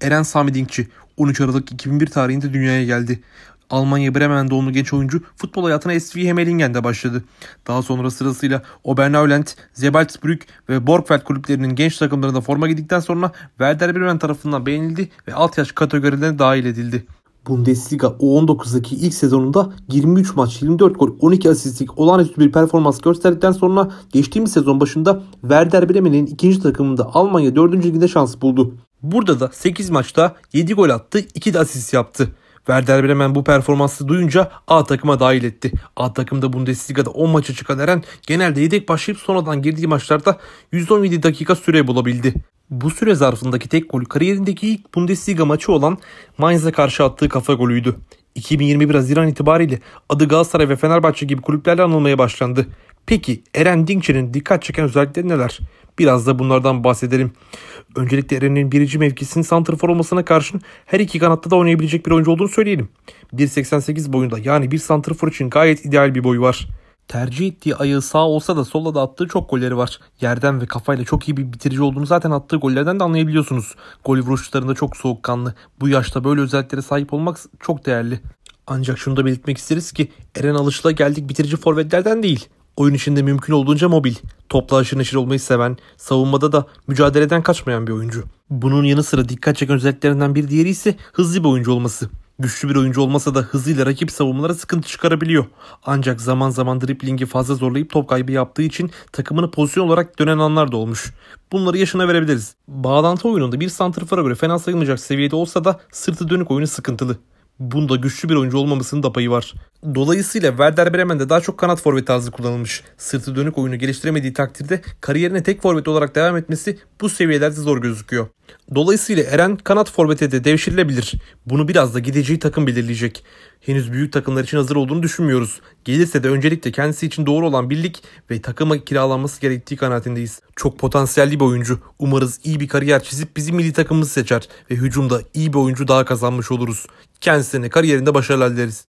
Eren Sami Dinkçi 13 Aralık 2001 tarihinde dünyaya geldi. Almanya Bremen doğumlu genç oyuncu futbol hayatına SV Hemelingen'de başladı. Daha sonra sırasıyla Obernauland, Zebalsbrück ve Borgfeld kulüplerinin genç takımlarında forma giydikten sonra Werder Bremen tarafından beğenildi ve alt yaş kategorilerine dahil edildi. Bundesliga U19'daki ilk sezonunda 23 maç 24 gol 12 asistlik olağanüstü bir performans gösterdikten sonra geçtiğimiz sezon başında Werder Bremen'in ikinci takımında Almanya 4. liginde şans buldu. Burada da 8 maçta 7 gol attı, 2 de asist yaptı. Werder Bremen bu performansı duyunca A takıma dahil etti. A takımda Bundesliga'da 10 maça çıkan Eren genelde yedek başlayıp sonradan girdiği maçlarda 117 dakika süre bulabildi. Bu süre zarfındaki tek gol kariyerindeki ilk Bundesliga maçı olan Mainz'e karşı attığı kafa golüydü. 2021 Haziran itibariyle adı Galatasaray ve Fenerbahçe gibi kulüplerle anılmaya başlandı. Peki Eren Dinkçi'nin dikkat çeken özellikleri neler? Biraz da bunlardan bahsedelim. Öncelikle Eren'in birinci mevkisinin center for olmasına karşın her iki kanatta da oynayabilecek bir oyuncu olduğunu söyleyelim. 1.88 boyunda yani bir center for için gayet ideal bir boyu var. Tercih ettiği ayağı sağ olsa da solla da attığı çok golleri var. Yerden ve kafayla çok iyi bir bitirici olduğunu zaten attığı gollerden de anlayabiliyorsunuz. Gol vuruşlarında çok soğukkanlı. Bu yaşta böyle özelliklere sahip olmak çok değerli. Ancak şunu da belirtmek isteriz ki Eren alışıla geldik bitirici forvetlerden değil oyun içinde mümkün olduğunca mobil, topla aşırı neşir olmayı seven, savunmada da mücadeleden kaçmayan bir oyuncu. Bunun yanı sıra dikkat çeken özelliklerinden bir diğeri ise hızlı bir oyuncu olması. Güçlü bir oyuncu olmasa da hızıyla rakip savunmalara sıkıntı çıkarabiliyor. Ancak zaman zaman driplingi fazla zorlayıp top kaybı yaptığı için takımını pozisyon olarak dönen anlar da olmuş. Bunları yaşına verebiliriz. Bağlantı oyununda bir santrfora göre fena sayılmayacak seviyede olsa da sırtı dönük oyunu sıkıntılı. Bunda güçlü bir oyuncu olmamasının da payı var. Dolayısıyla Werder Bremen'de daha çok kanat forvet tarzı kullanılmış. Sırtı dönük oyunu geliştiremediği takdirde kariyerine tek forvet olarak devam etmesi bu seviyelerde zor gözüküyor. Dolayısıyla Eren kanat forvete de devşirilebilir. Bunu biraz da gideceği takım belirleyecek. Henüz büyük takımlar için hazır olduğunu düşünmüyoruz. Gelirse de öncelikle kendisi için doğru olan birlik ve takıma kiralanması gerektiği kanaatindeyiz. Çok potansiyelli bir oyuncu. Umarız iyi bir kariyer çizip bizim milli takımımızı seçer ve hücumda iyi bir oyuncu daha kazanmış oluruz. Kendisine kariyerinde başarılar dileriz.